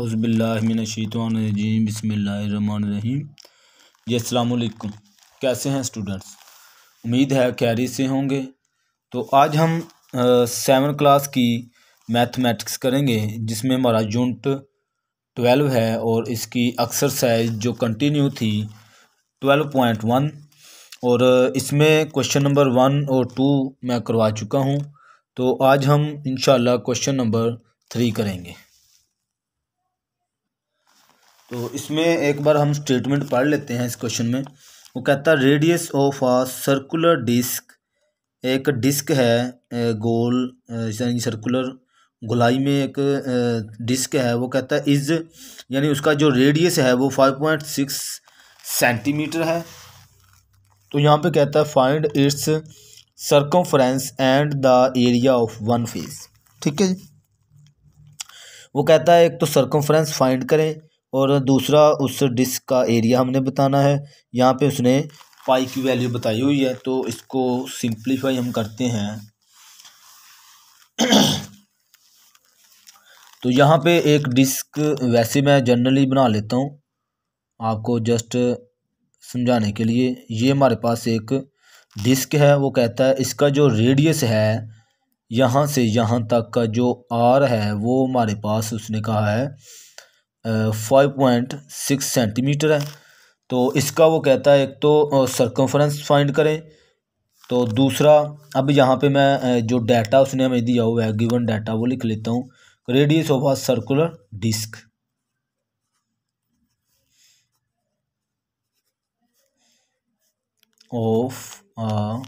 हौसबिल्लाशतवानजीम बसमीम जी असलकुम कैसे हैं स्टूडेंट्स उम्मीद है कैरी से होंगे तो आज हम सेवन क्लास की मैथमेटिक्स करेंगे जिसमें हमारा यूनिट ट्वेल्व है और इसकी एक्सरसाइज जो कंटिन्यू थी ट्वेल्व पॉइंट वन और इसमें क्वेश्चन नंबर वन और टू मैं करवा चुका हूँ तो आज हम इन क्वेश्चन नंबर थ्री करेंगे तो इसमें एक बार हम स्टेटमेंट पढ़ लेते हैं इस क्वेश्चन में वो कहता है radius of a circular disc एक डिस्क है गोल यानी सर्कुलर गोलाई में एक डिस्क है वो कहता है इज यानी उसका जो रेडियस है वो फाइव पॉइंट सिक्स सेंटीमीटर है तो यहाँ पे कहता है find its circumference and the area of one face ठीक है वो कहता है एक तो सरकमफ्रेंस फाइंड करें और दूसरा उस डिस्क का एरिया हमने बताना है यहाँ पे उसने पाई की वैल्यू बताई हुई है तो इसको सिंप्लीफाई हम करते हैं तो यहाँ पे एक डिस्क वैसे मैं जनरली बना लेता हूँ आपको जस्ट समझाने के लिए ये हमारे पास एक डिस्क है वो कहता है इसका जो रेडियस है यहाँ से यहाँ तक का जो आर है वो हमारे पास उसने कहा है फाइव पॉइंट सिक्स सेंटीमीटर है तो इसका वो कहता है एक तो सरकमफ्रेंस फाइंड करें तो दूसरा अब यहाँ पे मैं जो डाटा उसने हमें दिया हुआ है गिवन डाटा वो लिख लेता हूँ radius of a circular disc of a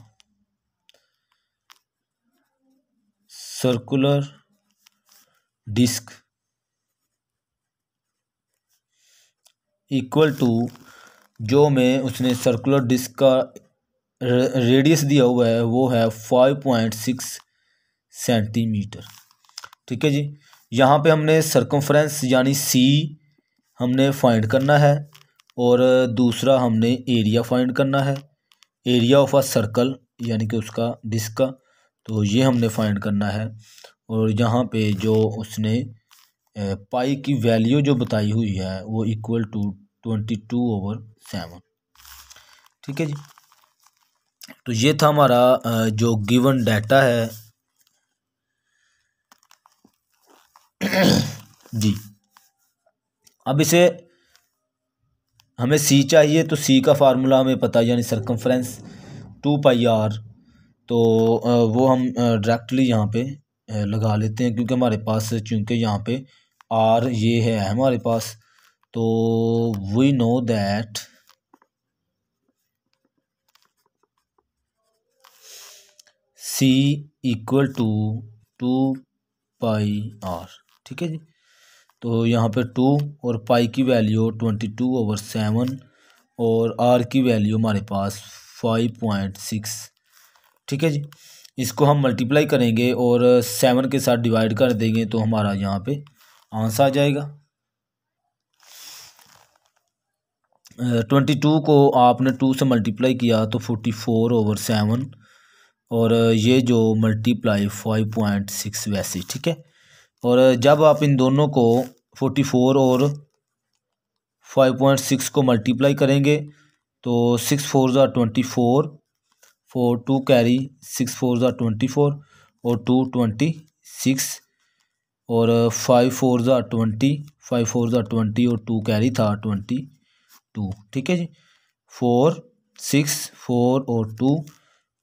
circular disc equal to जो में उसने सर्कुलर डिस्क का रेडियस दिया हुआ है वो है फाइव पॉइंट सिक्स सेंटीमीटर ठीक है जी यहाँ पे हमने सरकमफ्रेंस यानी सी हमने फाइंड करना है और दूसरा हमने एरिया फाइंड करना है एरिया ऑफ अ सर्कल यानी कि उसका डिस्क का तो ये हमने फाइंड करना है और यहाँ पे जो उसने पाई की वैल्यू जो बताई हुई है वो equal to twenty two over seven ठीक है जी तो ये था हमारा जो गिवन डाटा है जी अब इसे हमें सी चाहिए तो सी का फार्मूला हमें पता यानी सरकमफ्रेंस टू पाई आर तो वो हम डायरेक्टली यहाँ पे लगा लेते हैं क्योंकि हमारे पास चूंकि यहाँ पे आर ये है हमारे पास तो we know that c equal to two pi r ठीक है जी तो यहाँ पे टू और पाई की value twenty two over seven और आर की वैल्यू हमारे पास फाइव पॉइंट सिक्स ठीक है जी इसको हम मल्टीप्लाई करेंगे और सेवन के साथ डिवाइड कर देंगे तो हमारा यहाँ पे आंसर आ जाएगा ट्वेंटी टू को आपने टू से मल्टीप्लाई किया तो फोर्टी फोर ओवर सेवन और ये जो मल्टीप्लाई फाइव पॉइंट सिक्स वैसे ठीक है और जब आप इन दोनों को फोर्टी फोर और फाइव पॉइंट सिक्स को मल्टीप्लाई करेंगे तो सिक्स फोर ज़ार twenty four four two carry six four ज़ार ट्वेंटी फोर और टू ट्वेंटी सिक्स और फाइव फोर ज़ार ट्वेंटी फाइव फोर ज़ार ट्वेंटी और टू कैरी था ट्वेंटी टू ठीक है जी फोर सिक्स फोर और टू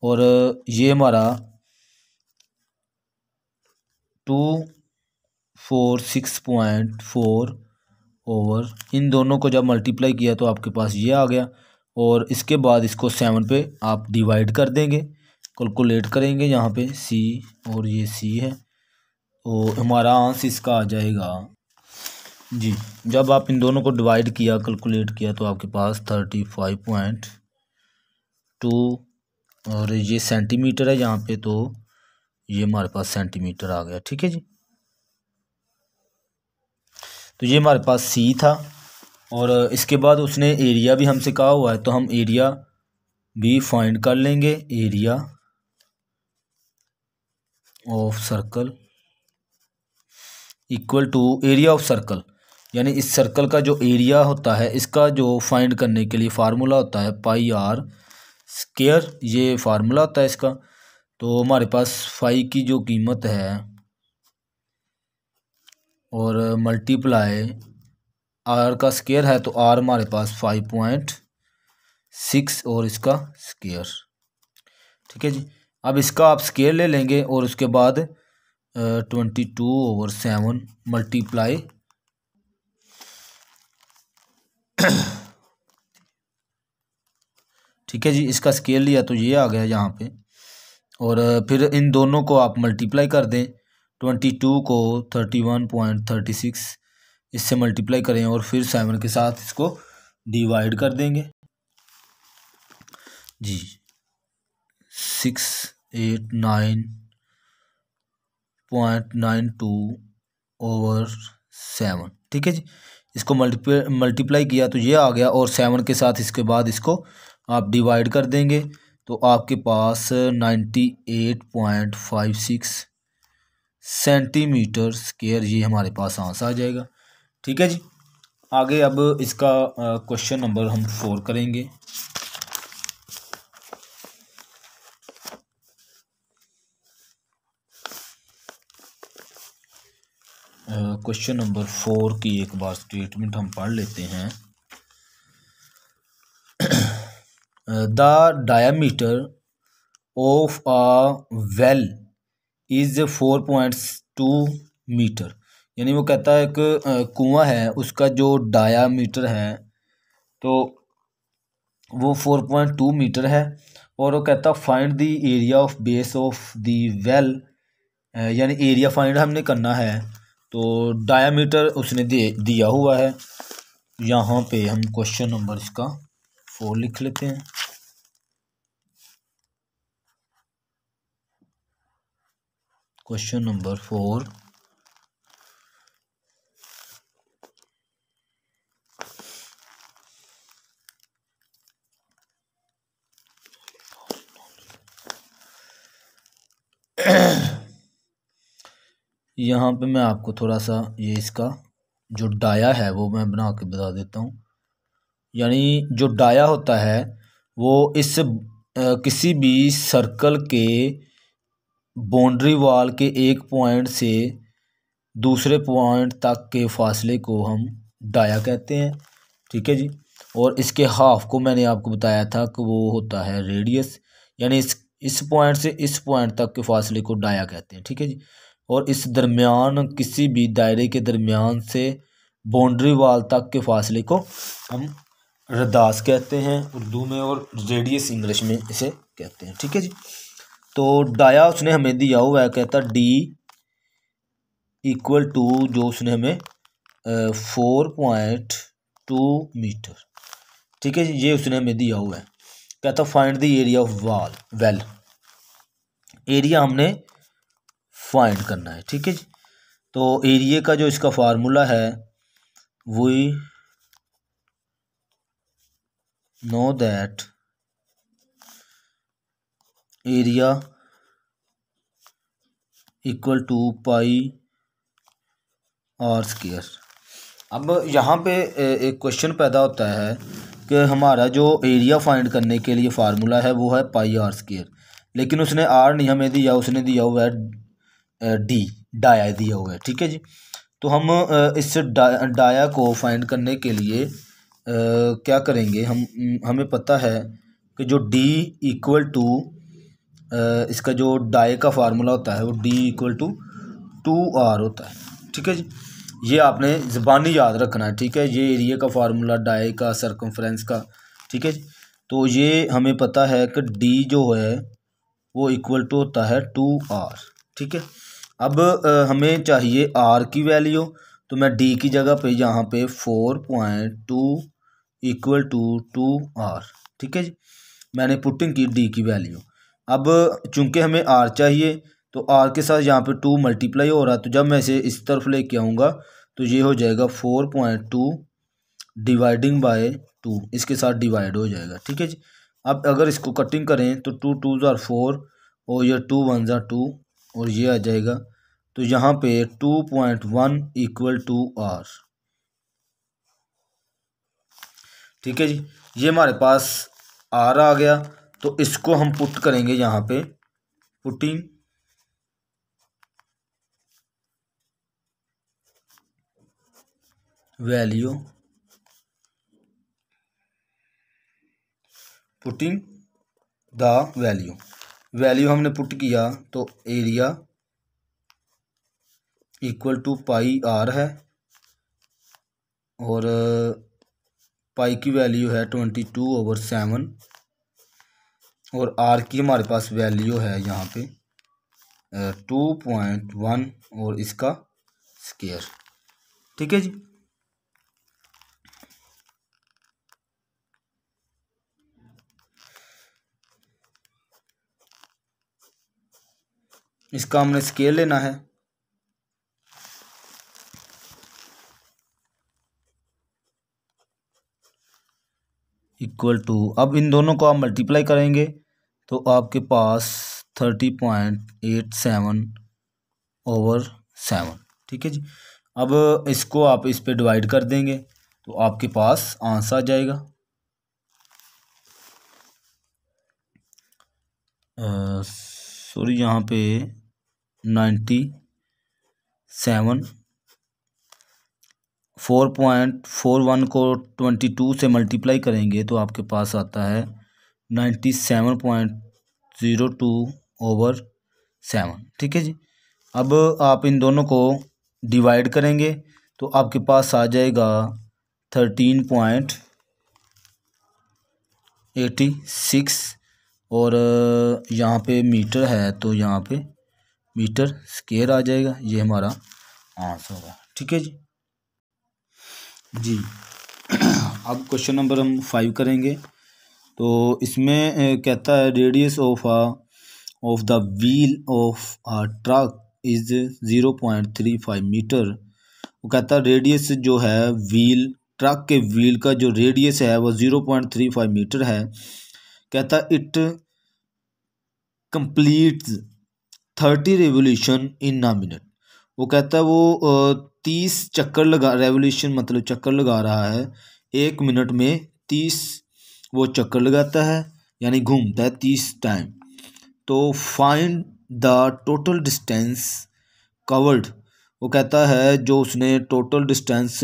और ये हमारा two four six point four over इन दोनों को जब मल्टीप्लाई किया तो आपके पास ये आ गया और इसके बाद इसको सेवन पे आप डिवाइड कर देंगे कैलकुलेट करेंगे यहाँ पे सी और ये सी है और हमारा आंसर इसका आ जाएगा जी जब आप इन दोनों को डिवाइड किया कैलकुलेट किया तो आपके पास थर्टी फाइव पॉइंट टू और ये सेंटीमीटर है यहाँ पे तो ये हमारे पास सेंटीमीटर आ गया ठीक है जी तो ये हमारे पास सी था और इसके बाद उसने एरिया भी हमसे कहा हुआ है तो हम एरिया भी फाइंड कर लेंगे area of circle equal to area of circle यानी इस सर्कल का जो एरिया होता है इसका जो फाइंड करने के लिए फार्मूला होता है पाई आर स्केयर ये फार्मूला होता है इसका तो हमारे पास फाई की जो कीमत है और मल्टीप्लाई आर का स्केयर है तो आर हमारे पास फाइव पॉइंट सिक्स और इसका स्केयर ठीक है जी अब इसका आप स्केयर ले लेंगे और उसके बाद twenty two over seven multiply ठीक है जी इसका स्केल लिया तो ये आ गया यहाँ पे और फिर इन दोनों को आप मल्टीप्लाई कर दें ट्वेंटी टू को thirty one point thirty six इससे मल्टीप्लाई करें और फिर सेवन के साथ इसको डिवाइड कर देंगे जी six eight nine point nine two over seven ठीक है जी इसको मल्टीप्ल मल्टीप्लाई किया तो ये आ गया और सेवन के साथ इसके बाद इसको आप डिवाइड कर देंगे तो आपके पास ninety eight point five six centimetre square ये हमारे पास आंसर आ जाएगा ठीक है जी आगे अब इसका क्वेश्चन नंबर हम फोर करेंगे क्वेश्चन नंबर फोर की एक बार स्टेटमेंट हम पढ़ लेते हैं the diameter of a well is four point two metre यानी वो कहता है कि कुआं है उसका जो डायामीटर है तो वो फोर पॉइंट टू मीटर है और वो कहता find the area of base of the well यानी एरिया फाइंड हमने करना है तो डायमीटर उसने दे दिया हुआ है यहाँ पे हम क्वेश्चन नंबर इसका फोर लिख लेते हैं क्वेश्चन नंबर फोर यहाँ पे मैं आपको थोड़ा सा ये इसका जो डाया है वो मैं बना के बता देता हूँ यानी जो डाया होता है वो इस किसी भी सर्कल के बाउंड्री वाल के एक पॉइंट से दूसरे पॉइंट तक के फासले को हम डाया कहते हैं ठीक है जी और इसके हाफ को मैंने आपको बताया था कि वो होता है रेडियस यानी इस इस पॉइंट से इस पॉइंट तक के फासले को डाया कहते हैं ठीक है जी और इस दरमियान किसी भी दायरे के दरमियान से बाउंड्री वाल तक के फासले को हम रदास कहते हैं उर्दू में और रेडियस इंग्लिश में इसे कहते हैं ठीक है जी तो डाया उसने हमें दिया हुआ है कहता डी इक्वल टू जो उसने हमें फोर पॉइंट टू मीटर ठीक है जी ये उसने हमें दिया हुआ है कहता find the area of wall well area हमने फाइंड करना है ठीक है जी तो एरिए का जो इसका फार्मूला है we know that area equal to pi are square अब यहाँ पे एक क्वेश्चन पैदा होता है कि हमारा जो एरिया फाइंड करने के लिए फार्मूला है वो है पाई आर स्केयर लेकिन उसने आर नहीं हमें दिया उसने दिया हुआ है डी डाया दिया हुआ है ठीक है जी तो हम इस डा, डाया को फाइंड करने के लिए आ, क्या करेंगे हम हमें पता है कि जो डी इक्वल टू इसका जो डाए का फार्मूला होता है वो d equal to two r होता है ठीक है जी ये आपने ज़बानी याद रखना है ठीक है ये एरिया का फार्मूला डाए का सरकमफ्रेंस का ठीक है तो ये हमें पता है कि डी जो है वो इक्वल टू होता है टू आर ठीक है अब हमें चाहिए आर की वैल्यू तो मैं डी की जगह पे यहाँ पे four point two equal to two are ठीक है जी मैंने पुटिंग की डी की वैल्यू अब चूंकि हमें आर चाहिए तो आर के साथ यहाँ पे टू मल्टीप्लाई हो रहा है तो जब मैं इसे इस तरफ लेके आऊँगा तो ये हो जाएगा four point two dividing by two इसके साथ डिवाइड हो जाएगा ठीक है जी अब अगर इसको कटिंग करें तो टू टू ज़ार फोर और यह टू वन ज़ार टू और ये आ जाएगा तो यहाँ पे two point one equal to are ठीक है जी ये हमारे पास आर आ गया तो इसको हम पुट करेंगे यहाँ पे putting value putting the value value हमने पुट किया तो area equal to pi r है और पाई की वैल्यू है ट्वेंटी टू ओवर सेवन और आर की हमारे पास वैल्यू है यहाँ पे टू पॉइंट वन और इसका स्केयर ठीक है जी इसका हमने स्केल लेना है इक्वल टू अब इन दोनों को आप मल्टीप्लाई करेंगे तो आपके पास thirty point eight seven over seven ठीक है जी अब इसको आप इस पर डिवाइड कर देंगे तो आपके पास आंसर आ जाएगा सॉरी यहाँ पे ninety seven four point four one को ट्वेंटी टू से मल्टीप्लाई करेंगे तो आपके पास आता है ninety seven point zero two over seven ठीक है जी अब आप इन दोनों को डिवाइड करेंगे तो आपके पास आ जाएगा थर्टीन पॉइंट एटी सिक्स और यहाँ पे मीटर है तो यहाँ पे मीटर स्केयर आ जाएगा ये हमारा आंसर होगा ठीक है जी जी अब क्वेश्चन नंबर हम फाइव करेंगे तो इसमें कहता है radius of a of the wheel of a truck is zero point three five metre वो कहता है रेडियस जो है व्हील ट्रक के व्हील का जो रेडियस है वह zero point three five metre है कहता it complete thirty revolution in ना मिनट वो कहता है वो तीस चक्कर लगा रेवोल्यूशन मतलब चक्कर लगा रहा है एक मिनट में तीस वो चक्कर लगाता है यानी घूमता है तीस टाइम तो find the total distance covered वो कहता है जो उसने टोटल डिस्टेंस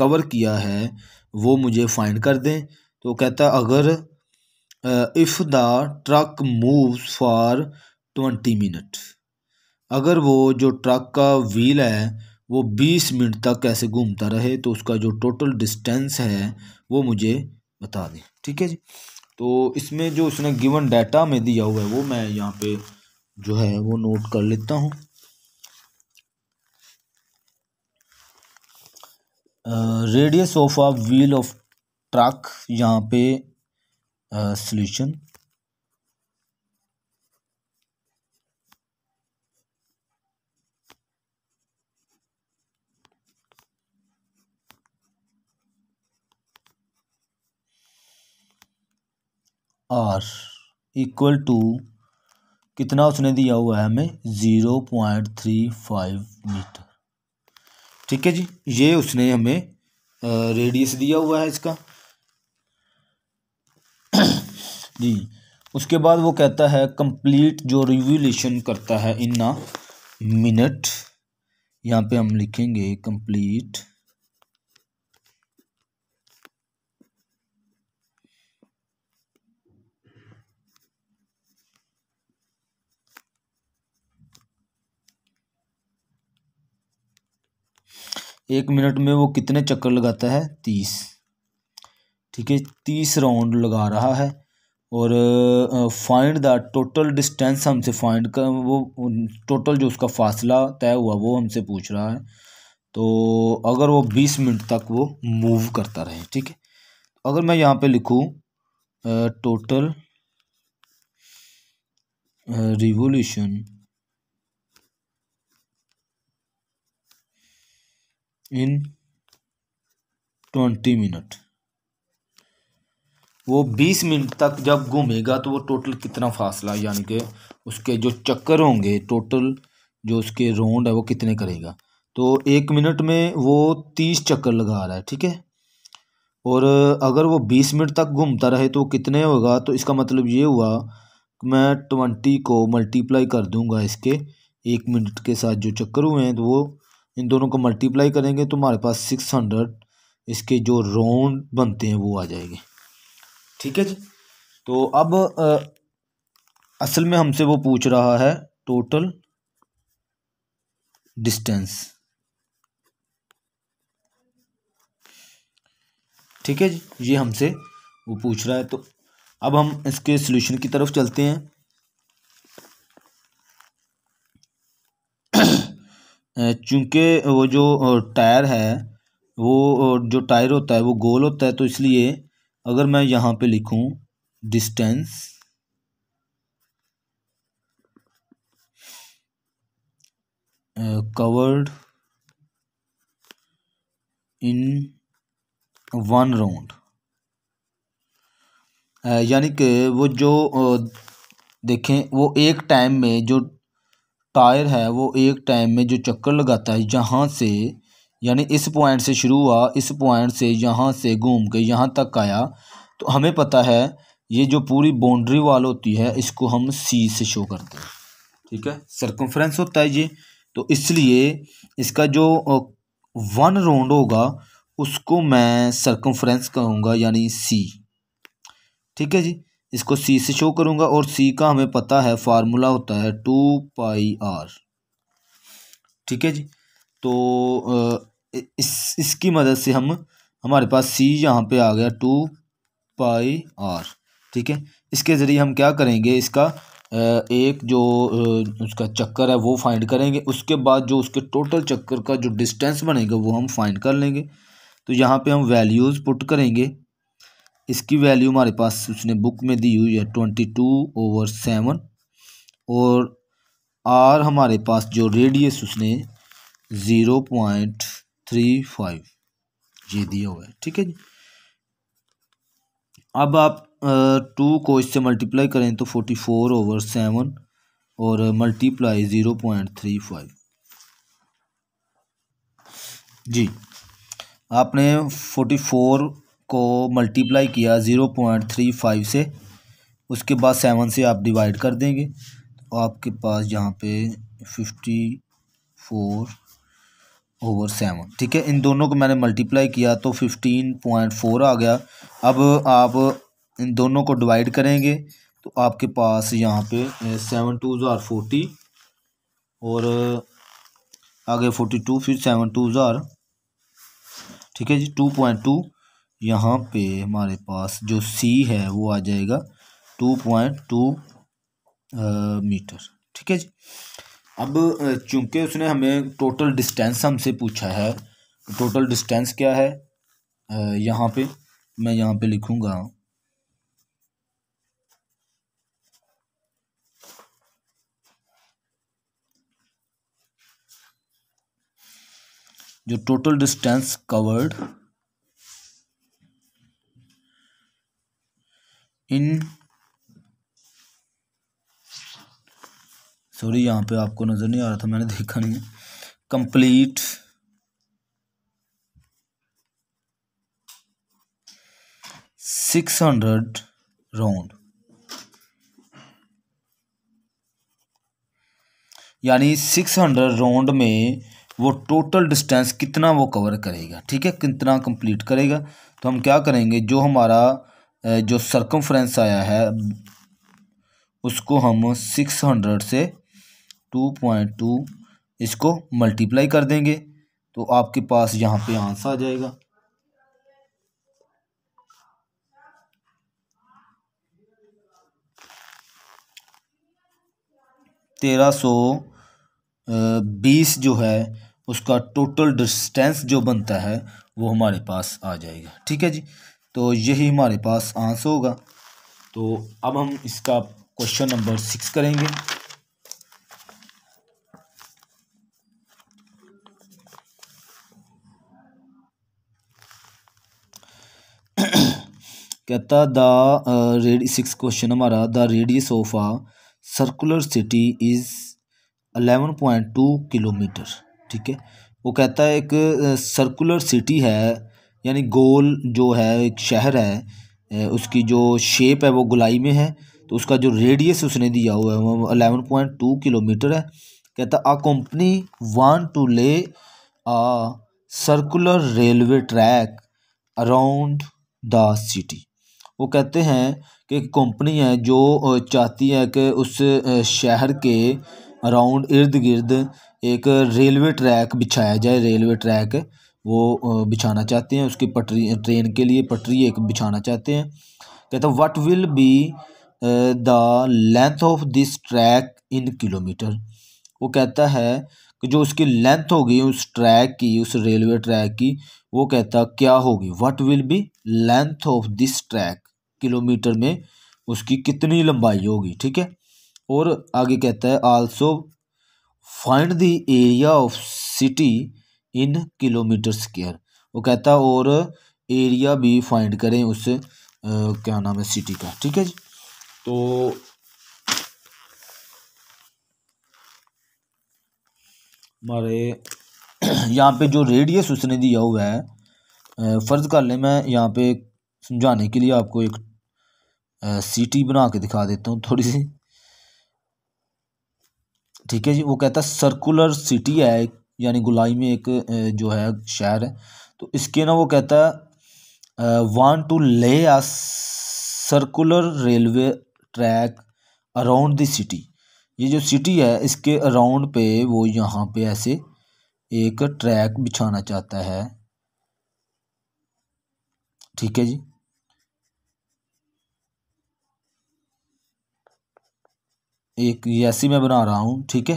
कवर किया है वो मुझे फाइंड कर दें तो कहता अगर if the truck moves for twenty minute अगर वो जो ट्रक का व्हील है वो बीस मिनट तक कैसे घूमता रहे तो उसका जो टोटल डिस्टेंस है वो मुझे बता दें ठीक है जी तो इसमें जो उसने गिवन डाटा में दिया हुआ है वो मैं यहाँ पे जो है वो नोट कर लेता हूँ radius of a wheel of truck यहाँ पे सोल्यूशन आर इक्वल टू कितना उसने दिया हुआ है हमें zero point three five metre ठीक है जी ये उसने हमें रेडियस दिया हुआ है इसका जी उसके बाद वो कहता है कंप्लीट जो रिव्यूलेशन करता है इन मिनट यहाँ पे हम लिखेंगे कंप्लीट एक मिनट में वो कितने चक्कर लगाता है तीस ठीक है तीस राउंड लगा रहा है और फाइंड द टोटल डिस्टेंस हमसे फाइंड का वो टोटल जो उसका फासला तय हुआ वो हमसे पूछ रहा है तो अगर वो बीस मिनट तक वो मूव करता रहे ठीक है अगर मैं यहाँ पे लिखूँ total revolution in twenty minute वो बीस मिनट तक जब घूमेगा तो वो टोटल कितना फासला यानी कि उसके जो चक्कर होंगे टोटल जो उसके राउंड है वो कितने करेगा तो एक मिनट में वो तीस चक्कर लगा रहा है ठीक है और अगर वो बीस मिनट तक घूमता रहे तो कितने होगा तो इसका मतलब ये हुआ मैं ट्वेंटी को मल्टीप्लाई कर दूंगा इसके एक मिनट के साथ जो चक्कर हुए हैं तो वो इन दोनों को मल्टीप्लाई करेंगे तो हमारे पास सिक्स हंड्रेड इसके जो राउंड बनते हैं वो आ जाएंगे ठीक है जी तो अब आ, असल में हमसे वो पूछ रहा है टोटल डिस्टेंस ठीक है जी ये हमसे वो पूछ रहा है तो अब हम इसके सोल्यूशन की तरफ चलते हैं चूँकि वो जो टायर है वो जो टायर होता है वो गोल होता है तो इसलिए अगर मैं यहाँ पे लिखूँ distance covered in one round यानी कि वो जो देखें वो एक टाइम में जो टायर है वो एक टाइम में जो चक्कर लगाता है यहाँ से यानी इस पॉइंट से शुरू हुआ इस पॉइंट से यहाँ से घूम के यहाँ तक आया तो हमें पता है ये जो पूरी बाउंड्री वाल होती है इसको हम सी से शो करते हैं ठीक है सरकमफ्रेंस होता है ये तो इसलिए इसका जो वन राउंड होगा उसको मैं सरकमफ्रेंस कहूँगा यानी सी ठीक है जी इसको सी से शो करूँगा और सी का हमें पता है फार्मूला होता है टू पाई आर ठीक है जी तो इस इसकी मदद से हम हमारे पास सी यहाँ पे आ गया टू पाई आर ठीक है इसके ज़रिए हम क्या करेंगे इसका एक जो उसका चक्कर है वो फाइंड करेंगे उसके बाद जो उसके टोटल चक्कर का जो डिस्टेंस बनेगा वो हम फाइंड कर लेंगे तो यहाँ पे हम वैल्यूज़ पुट करेंगे इसकी वैल्यू हमारे पास उसने बुक में दी हुई है ट्वेंटी टू ओवर सेवन और आर हमारे पास जो रेडियस उसने ज़ीरो पॉइंट थ्री फाइव ये दिया हुआ है ठीक है जी अब आप टू को इससे मल्टीप्लाई करें तो फोर्टी फोर ओवर सेवन और multiply zero point three five जी आपने फोर्टी फोर को मल्टीप्लाई किया ज़ीरो पॉइंट थ्री फाइव से उसके बाद सेवन से आप डिवाइड कर देंगे तो आपके पास यहाँ पे फिफ्टी फोर ओवर सेवन ठीक है इन दोनों को मैंने मल्टीप्लाई किया तो फिफ्टीन पॉइंट फोर आ गया अब आप इन दोनों को डिवाइड करेंगे तो आपके पास यहाँ पे सेवन टू ज़ार फोर्टी और आगे फोर्टी टू फिर सेवन टू ज़ार ठीक है जी टू पॉइंट टू यहाँ पे हमारे पास जो सी है वो आ जाएगा टू पॉइंट टू मीटर ठीक है जी अब चूंकि उसने हमें टोटल डिस्टेंस हमसे पूछा है टोटल तो डिस्टेंस क्या है यहाँ पे मैं यहाँ पे लिखूँगा जो total distance covered in sorry यहाँ पे आपको नज़र नहीं आ रहा था मैंने देखा नहीं कंप्लीट सिक्स हंड्रेड राउंड यानी सिक्स हंड्रेड राउंड में वो टोटल डिस्टेंस कितना वो कवर करेगा ठीक है कितना कंप्लीट करेगा तो हम क्या करेंगे जो हमारा जो सरकमफ्रेंस आया है उसको हम सिक्स हंड्रेड से टू पॉइंट टू इसको मल्टीप्लाई कर देंगे तो आपके पास यहाँ पे आंसर आ जाएगा तेरह सौ बीस जो है उसका टोटल डिस्टेंस जो बनता है वो हमारे पास आ जाएगा ठीक है जी तो यही हमारे पास आंसर होगा तो अब हम इसका क्वेश्चन नंबर सिक्स करेंगे कहता द रेड सिक्स क्वेश्चन हमारा the radius of a circular city is eleven point two kilometre ठीक है वो कहता है एक सर्कुलर सिटी है यानी गोल जो है एक शहर है उसकी जो शेप है वो गुलाई में है तो उसका जो रेडियस उसने दिया हुआ है वो अलेवन पॉइंट टू किलोमीटर है कहता आ company want to lay a circular railway track around the city वो कहते हैं कि कंपनी है जो चाहती है कि उस शहर के अराउंड इर्द गिर्द एक रेलवे ट्रैक बिछाया जाए रेलवे ट्रैक वो बिछाना चाहते हैं उसकी पटरी ट्रेन के लिए पटरी एक बिछाना चाहते हैं कहते हैं what will be the length of this track in kilometre वो कहता है कि जो उसकी लेंथ होगी उस ट्रैक की उस रेलवे ट्रैक की वो कहता क्या होगी what will be length of this track kilometre में उसकी कितनी लंबाई होगी ठीक है और आगे कहता है also find the area of city in kilometre square वो कहता है और एरिया भी फाइंड करें उस क्या नाम है सिटी का ठीक है जी तो हमारे यहाँ पे जो रेडियस उसने दिया हुआ है फ़र्ज़ कर ले मैं यहाँ पे समझाने के लिए आपको एक सिटी बना के दिखा देता हूँ थोड़ी सी ठीक है जी वो कहता है सर्कुलर सिटी है यानी गुलाई में एक जो है शहर है तो इसके ना वो कहता है want to lay a circular railway track around the city ये जो सिटी है इसके अराउंड पे वो यहाँ पे ऐसे एक ट्रैक बिछाना चाहता है ठीक है जी एक ऐसी मैं बना रहा हूँ ठीक है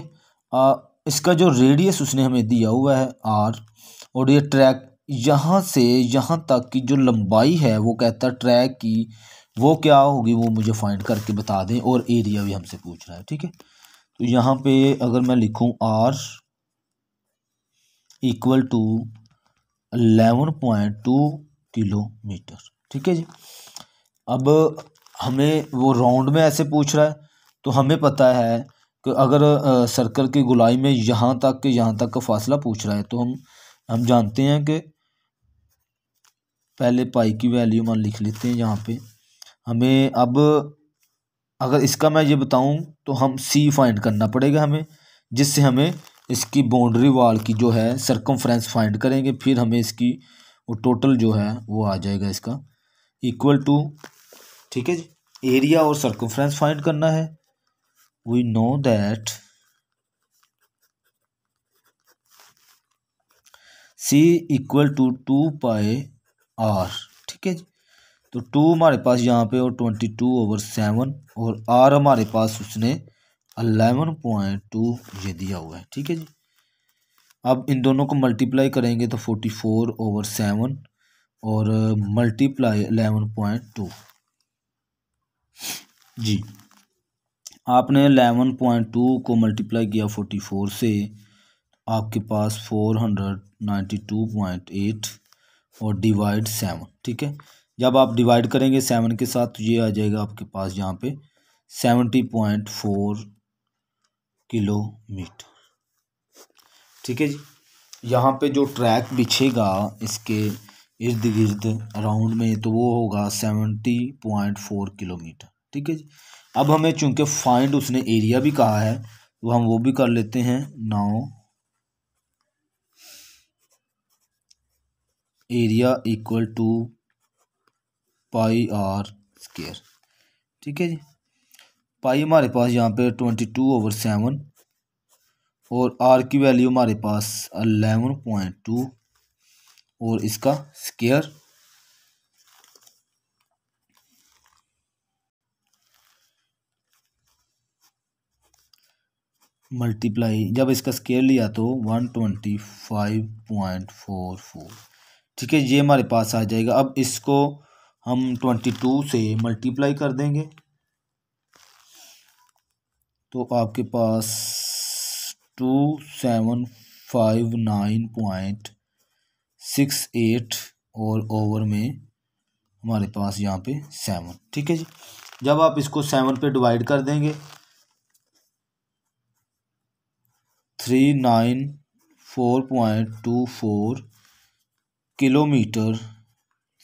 इसका जो रेडियस उसने हमें दिया हुआ है आर और ये ट्रैक यहाँ से यहाँ तक की जो लंबाई है वो कहता है ट्रैक की वो क्या होगी वो मुझे फाइंड करके बता दें और एरिया भी हमसे पूछ रहा है ठीक है तो यहाँ पे अगर मैं लिखूँ R equal to eleven point two kilometre ठीक है जी अब हमें वो राउंड में ऐसे पूछ रहा है तो हमें पता है कि अगर सर्कल की गुलाई में यहाँ तक के यहाँ तक का फासला पूछ रहा है तो हम हम जानते हैं कि पहले पाई की वैल्यू मान लिख लेते हैं यहाँ पे हमें अब अगर इसका मैं ये बताऊँ तो हम सी फाइंड करना पड़ेगा हमें जिससे हमें इसकी बाउंड्री वाल की जो है सरकमफ्रेंस फाइंड करेंगे फिर हमें इसकी वो टोटल जो है वो आ जाएगा इसका इक्वल टू ठीक है जी एरिया और सरकमफ्रेंस फाइंड करना है we know that c equal to two pi R ठीक है जी तो टू हमारे पास यहाँ पे और ट्वेंटी टू ओवर सेवन और आर हमारे पास उसने अलेवन पॉइंट टू ये दिया हुआ है ठीक है जी अब इन दोनों को मल्टीप्लाई करेंगे तो फोर्टी फोर ओवर सेवन और मल्टीप्लाई अलेवन पॉइंट टू जी आपने एलेवन पॉइंट टू को मल्टीप्लाई किया फोर्टी फोर से आपके पास four hundred ninety two point eight और डिवाइड सेवन ठीक है जब आप डिवाइड करेंगे सेवन के साथ तो ये आ जाएगा आपके पास यहाँ पे सेवेंटी पॉइंट फोर किलोमीटर ठीक है जी यहाँ पे जो ट्रैक बिछेगा इसके इर्द गिर्द अराउंड में तो वो होगा सेवेंटी पॉइंट फोर किलोमीटर ठीक है जी अब हमें चूंकि फाइंड उसने एरिया भी कहा है तो हम वो भी कर लेते हैं now area equal to pi are square ठीक है जी पाई हमारे पास यहाँ पे ट्वेंटी टू ओवर सेवन और आर की वैल्यू हमारे पास अलेवन पॉइंट टू और इसका स्केयर मल्टीप्लाई जब इसका स्केयर लिया तो one twenty five point four four ठीक है ये हमारे पास आ जाएगा अब इसको हम ट्वेंटी टू से मल्टीप्लाई कर देंगे तो आपके पास two seven five nine point six eight और ओवर में हमारे पास यहाँ पे सेवन ठीक है जी जब आप इसको सेवन पे डिवाइड कर देंगे three nine four point two four kilometre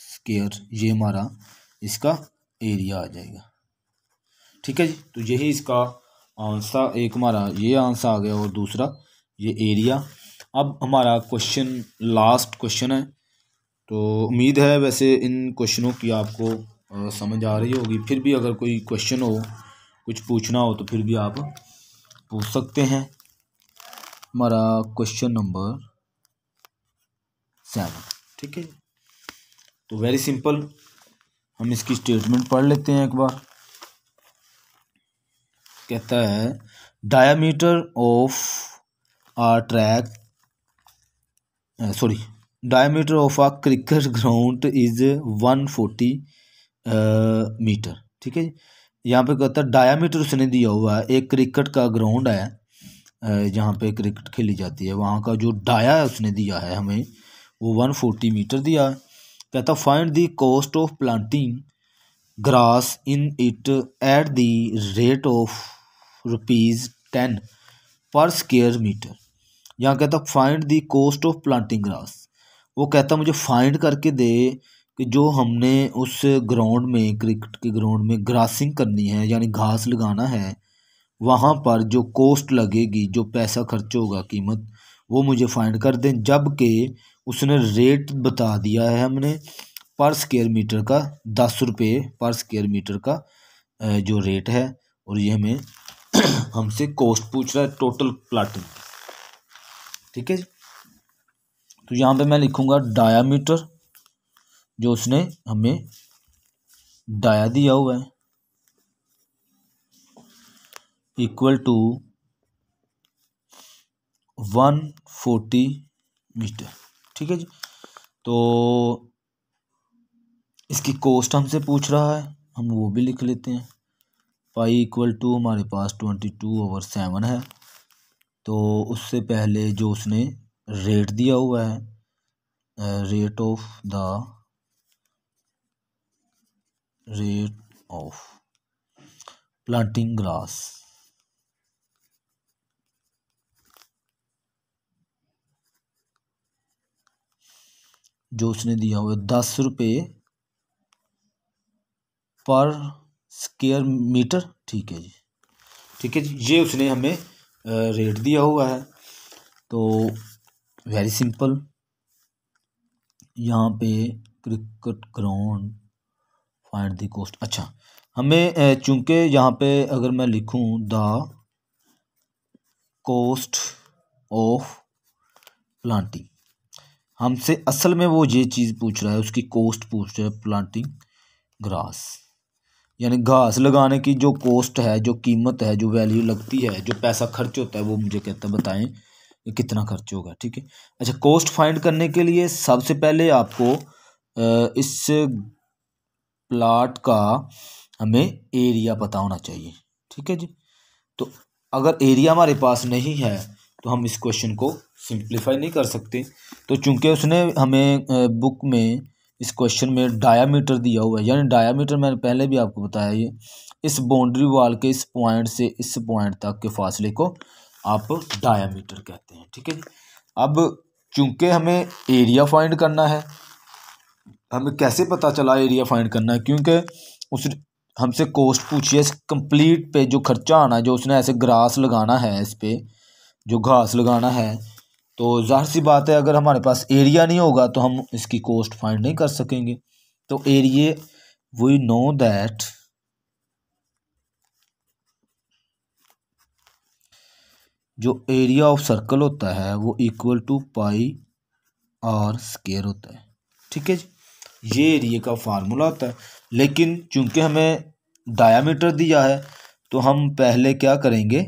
square ये हमारा इसका एरिया आ जाएगा ठीक है जी तो यही इसका आंसर एक हमारा ये आंसर आ गया और दूसरा ये एरिया अब हमारा क्वेश्चन लास्ट क्वेश्चन है तो उम्मीद है वैसे इन क्वेश्चनों की आपको समझ आ रही होगी फिर भी अगर कोई क्वेश्चन हो कुछ पूछना हो तो फिर भी आप पूछ सकते हैं हमारा क्वेश्चन नंबर सेवन ठीक है तो वेरी सिंपल हम इसकी स्टेटमेंट पढ़ लेते हैं एक बार कहता है diameter of a track sorry diameter of a cricket ground is one forty metre ठीक है यहाँ पे कहता है डायामीटर उसने दिया हुआ है एक क्रिकेट का ग्राउंड है जहाँ पे क्रिकेट खेली जाती है वहाँ का जो डाया है उसने दिया है हमें वो वन फोर्टी मीटर दिया है कहता find the cost of planting grass in it at the rate of rupees ten per square metre यहाँ कहता find the cost of planting grass वो कहता मुझे फाइंड करके दे कि जो हमने उस ग्राउंड में क्रिकेट के ग्राउंड में ग्रासिंग करनी है यानी घास लगाना है वहाँ पर जो कॉस्ट लगेगी जो पैसा खर्च होगा कीमत वो मुझे फाइंड कर दें जबकि उसने रेट बता दिया है हमने पर स्केयर मीटर का दस रुपये पर स्केयर मीटर का जो रेट है और ये हमें हमसे कॉस्ट पूछ रहा है टोटल प्लाटिंग ठीक है तो यहाँ पे मैं लिखूँगा डायामीटर जो उसने हमें डाया दिया हुआ है equal to one forty metre ठीक है जी तो इसकी कॉस्ट हमसे पूछ रहा है हम वो भी लिख लेते हैं पाई इक्वल टू हमारे पास ट्वेंटी टू ओवर सेवन है तो उससे पहले जो उसने रेट दिया हुआ है rate of the rate of planting grass जो उसने दिया हुआ है दस रुपये पर स्केयर मीटर ठीक है जी ठीक है जी ये उसने हमें रेट दिया हुआ है तो वेरी सिंपल यहाँ पे cricket ground find the cost अच्छा हमें चूंकि यहाँ पे अगर मैं लिखूँ द कोस्ट ऑफ प्लांटिंग हमसे असल में वो ये चीज़ पूछ रहा है उसकी कोस्ट पूछ रहा है प्लांटिंग ग्रास यानी घास लगाने की जो कॉस्ट है जो कीमत है जो वैल्यू लगती है जो पैसा खर्च होता है वो मुझे कहता है बताएं कि कितना खर्च होगा ठीक है अच्छा कोस्ट फाइंड करने के लिए सबसे पहले आपको इस प्लाट का हमें एरिया पता होना चाहिए ठीक है जी तो अगर एरिया हमारे पास नहीं है तो हम इस क्वेश्चन को सिंप्लीफाई नहीं कर सकते तो चूंकि उसने हमें बुक में इस क्वेश्चन में डायामीटर दिया हुआ है यानी डायामीटर मैंने पहले भी आपको बताया ये इस बाउंड्री वाल के इस पॉइंट से इस पॉइंट तक के फासले को आप डायामीटर कहते हैं ठीक है अब चूंकि हमें एरिया फाइंड करना है हमें कैसे पता चला एरिया फाइंड करना है क्योंकि उस हमसे कॉस्ट पूछिए इस कंप्लीट पे जो खर्चा आना है जो उसने ऐसे ग्रास लगाना है इस पर जो घास लगाना है तो जाहिर सी बात है अगर हमारे पास एरिया नहीं होगा तो हम इसकी कॉस्ट फाइंड नहीं कर सकेंगे तो एरिए वी नो दैट जो एरिया ऑफ सर्कल होता है वो equal to pi are square होता है ठीक है जी ये एरिए का फार्मूला होता है लेकिन चूंकि हमें डायामीटर दिया है तो हम पहले क्या करेंगे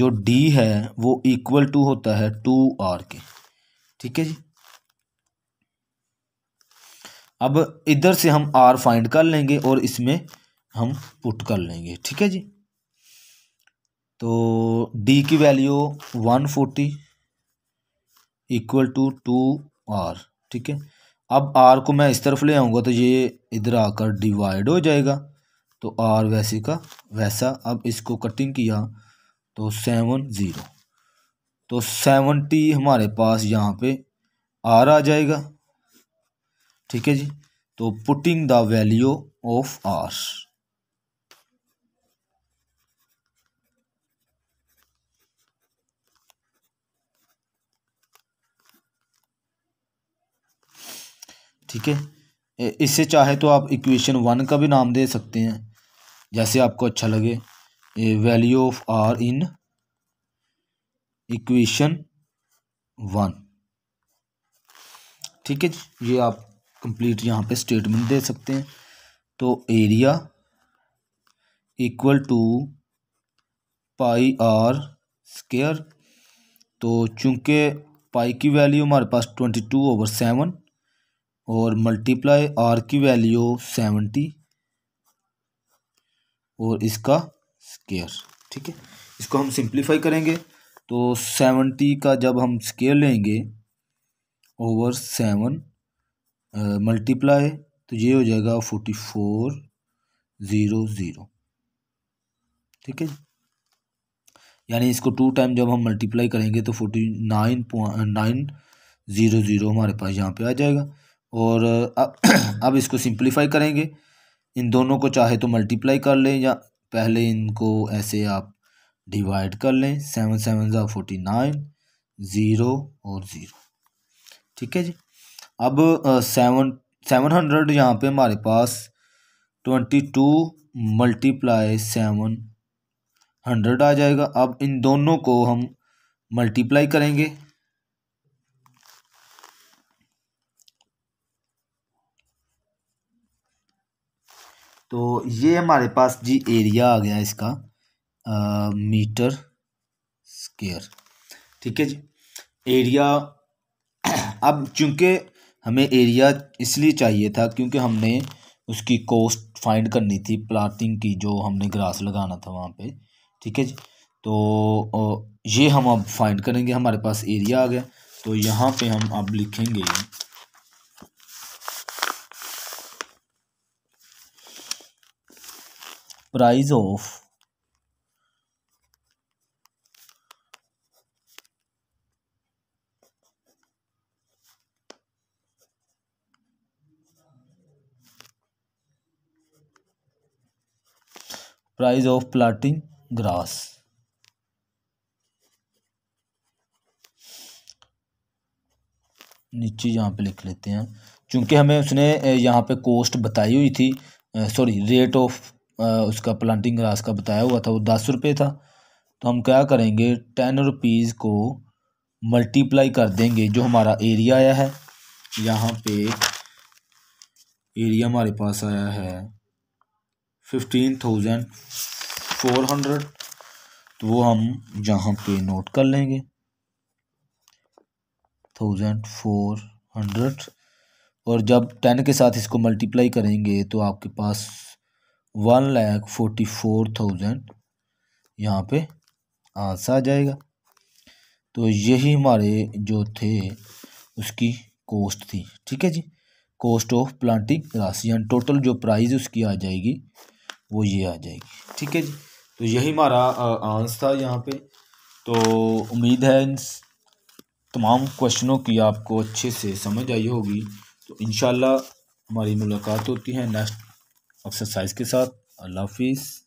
जो डी है वो इक्वल टू होता है टू आर के ठीक है जी अब इधर से हम आर फाइंड कर लेंगे और इसमें हम पुट कर लेंगे ठीक है जी तो डी की value one forty equal to two are ठीक है अब आर को मैं इस तरफ ले आऊँगा तो ये इधर आकर डिवाइड हो जाएगा तो आर वैसे का वैसा अब इसको कटिंग किया तो सेवन ज़ीरो तो सेवनटी हमारे पास यहाँ पे आर आ जाएगा ठीक है जी तो putting the value of R ठीक है इससे चाहे तो आप इक्वेशन वन का भी नाम दे सकते हैं जैसे आपको अच्छा लगे value of R in equation one ठीक है ये आप कंप्लीट यहाँ पे स्टेटमेंट दे सकते हैं तो area equal to pi are square तो चूंकि पाई की वैल्यू हमारे पास ट्वेंटी टू ओवर सेवन और मल्टीप्लाई आर की वैल्यू सेवेंटी और इसका स्केयर ठीक है इसको हम सिंप्लीफाई करेंगे तो सेवनटी का जब हम स्केयर लेंगे ओवर सेवन मल्टीप्लाई तो ये हो जाएगा फोर्टी फोर ज़ीरो ज़ीरो ठीक है यानी इसको टू टाइम जब हम मल्टीप्लाई करेंगे तो forty nine point nine zero zero हमारे पास यहाँ पे आ जाएगा और अब अब इसको सिंप्लीफाई करेंगे इन दोनों को चाहे तो मल्टीप्लाई कर लें या पहले इनको ऐसे आप डिवाइड कर लें सेवन सेवन ज़ा फोर्टी नाइन ज़ीरो और ज़ीरो ठीक है जी अब सेवन सेवन हंड्रेड यहाँ पे हमारे पास twenty two multiply seven hundred आ जाएगा अब इन दोनों को हम मल्टीप्लाई करेंगे तो ये हमारे पास जी एरिया आ गया इसका आ, मीटर स्केयर ठीक है जी एरिया अब चूंकि हमें एरिया इसलिए चाहिए था क्योंकि हमने उसकी कॉस्ट फाइंड करनी थी प्लाटिंग की जो हमने ग्रास लगाना था वहाँ पे ठीक है जी तो ये हम अब फाइंड करेंगे हमारे पास एरिया आ गया तो यहाँ पे हम अब लिखेंगे price of price of planting grass नीचे यहाँ पे लिख लेते हैं चूंकि हमें उसने यहाँ पे कॉस्ट बताई हुई थी सॉरी रेट ऑफ उसका प्लांटिंग ग्रास का बताया हुआ था वो दस रुपये था तो हम क्या करेंगे टेन रुपीज़ को मल्टीप्लाई कर देंगे जो हमारा एरिया आया है यहाँ पे एरिया हमारे पास आया है फिफ्टीन थाउजेंड फोर हंड्रेड तो वो हम यहाँ पे नोट कर लेंगे थाउजेंड फोर हंड्रेड और जब टेन के साथ इसको मल्टीप्लाई करेंगे तो आपके पास one lakh forty four thousand यहाँ पे आंसर आ जाएगा तो यही हमारे जो थे उसकी कोस्ट थी ठीक है जी कोस्ट ऑफ प्लांटिंग ग्रास यानी टोटल जो प्राइस उसकी आ जाएगी वो ये आ जाएगी ठीक है जी तो यही हमारा आंस था यहाँ पे तो उम्मीद है इन तमाम क्वेश्चनों की आपको अच्छे से समझ आई होगी तो इन हमारी मुलाकात होती है नेक्स्ट एक्सरसाइज के साथ अल्लाह हाफिज़